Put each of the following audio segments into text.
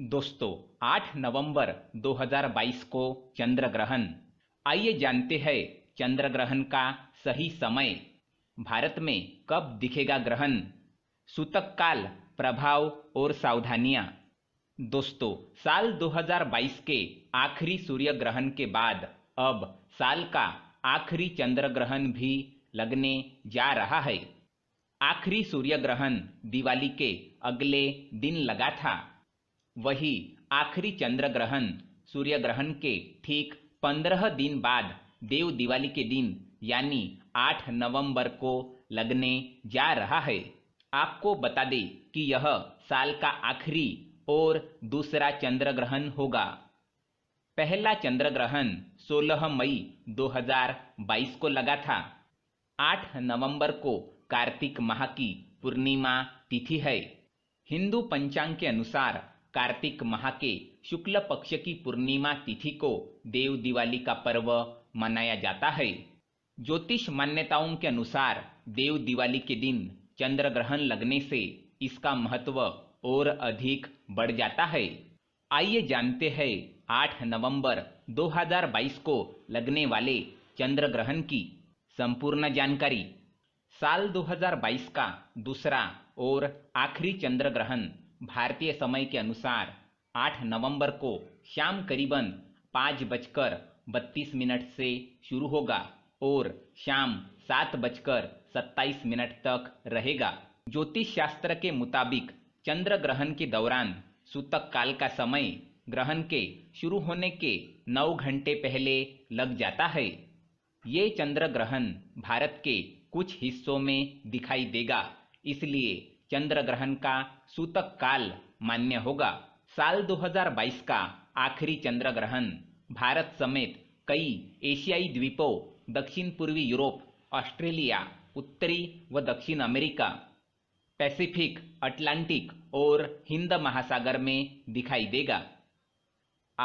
दोस्तों 8 नवंबर 2022 को चंद्र ग्रहण आइए जानते हैं चंद्र ग्रहण का सही समय भारत में कब दिखेगा ग्रहण सूतक काल प्रभाव और सावधानियां दोस्तों साल 2022 के आखिरी सूर्य ग्रहण के बाद अब साल का आखिरी चंद्र ग्रहण भी लगने जा रहा है आखिरी सूर्य ग्रहण दिवाली के अगले दिन लगा था वही आखिरी चंद्र ग्रहण सूर्य ग्रहण के ठीक पंद्रह दिन बाद देव दिवाली के दिन यानी आठ नवंबर को लगने जा रहा है आपको बता दें कि यह साल का आखिरी और दूसरा चंद्र ग्रहण होगा पहला चंद्र ग्रहण 16 मई 2022 को लगा था 8 नवंबर को कार्तिक माह की पूर्णिमा तिथि है हिंदू पंचांग के अनुसार कार्तिक माह के शुक्ल पक्ष की पूर्णिमा तिथि को देव दिवाली का पर्व मनाया जाता है ज्योतिष मान्यताओं के अनुसार देव दिवाली के दिन चंद्र ग्रहण लगने से इसका महत्व और अधिक बढ़ जाता है आइए जानते हैं 8 नवंबर 2022 को लगने वाले चंद्र ग्रहण की संपूर्ण जानकारी साल 2022 का दूसरा और आखिरी चंद्र ग्रहण भारतीय समय के अनुसार 8 नवंबर को शाम करीबन पाँच बजकर बत्तीस मिनट से शुरू होगा और शाम सात बजकर सत्ताईस मिनट तक रहेगा ज्योतिष शास्त्र के मुताबिक चंद्र ग्रहण के दौरान सूतक काल का समय ग्रहण के शुरू होने के नौ घंटे पहले लग जाता है ये चंद्र ग्रहण भारत के कुछ हिस्सों में दिखाई देगा इसलिए चंद्र ग्रहण का सूतक काल मान्य होगा साल 2022 का आखिरी चंद्र ग्रहण भारत समेत कई एशियाई द्वीपों दक्षिण पूर्वी यूरोप ऑस्ट्रेलिया उत्तरी व दक्षिण अमेरिका पैसिफिक अटलांटिक और हिंद महासागर में दिखाई देगा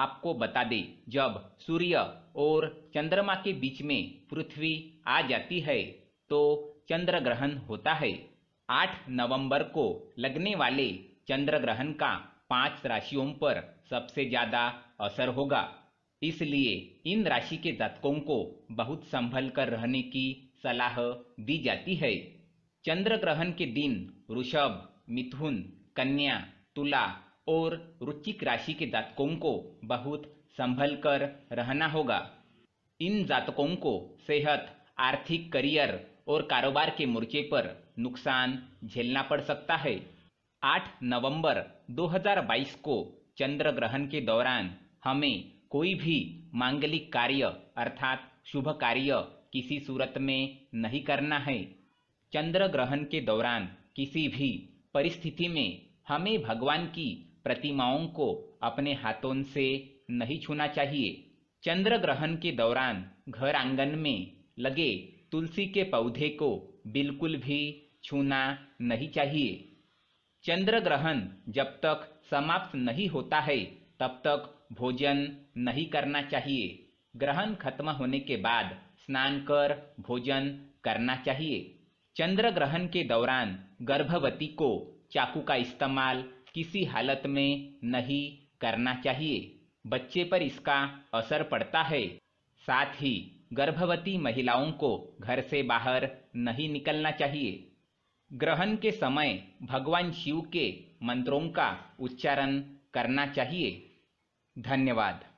आपको बता दें जब सूर्य और चंद्रमा के बीच में पृथ्वी आ जाती है तो चंद्र ग्रहण होता है 8 नवंबर को लगने वाले चंद्र ग्रहण का पांच राशियों पर सबसे ज्यादा असर होगा इसलिए इन राशि के जातकों को बहुत संभल कर रहने की सलाह दी जाती है चंद्र ग्रहण के दिन ऋषभ मिथुन कन्या तुला और रुचिक राशि के जातकों को बहुत संभल कर रहना होगा इन जातकों को सेहत आर्थिक करियर और कारोबार के मोर्चे पर नुकसान झेलना पड़ सकता है 8 नवंबर 2022 को चंद्र ग्रहण के दौरान हमें कोई भी मांगलिक कार्य अर्थात शुभ कार्य किसी सूरत में नहीं करना है चंद्र ग्रहण के दौरान किसी भी परिस्थिति में हमें भगवान की प्रतिमाओं को अपने हाथों से नहीं छूना चाहिए चंद्र ग्रहण के दौरान घर आंगन में लगे तुलसी के पौधे को बिल्कुल भी छूना नहीं चाहिए चंद्र ग्रहण जब तक समाप्त नहीं होता है तब तक भोजन नहीं करना चाहिए ग्रहण खत्म होने के बाद स्नान कर भोजन करना चाहिए चंद्र ग्रहण के दौरान गर्भवती को चाकू का इस्तेमाल किसी हालत में नहीं करना चाहिए बच्चे पर इसका असर पड़ता है साथ ही गर्भवती महिलाओं को घर से बाहर नहीं निकलना चाहिए ग्रहण के समय भगवान शिव के मंत्रों का उच्चारण करना चाहिए धन्यवाद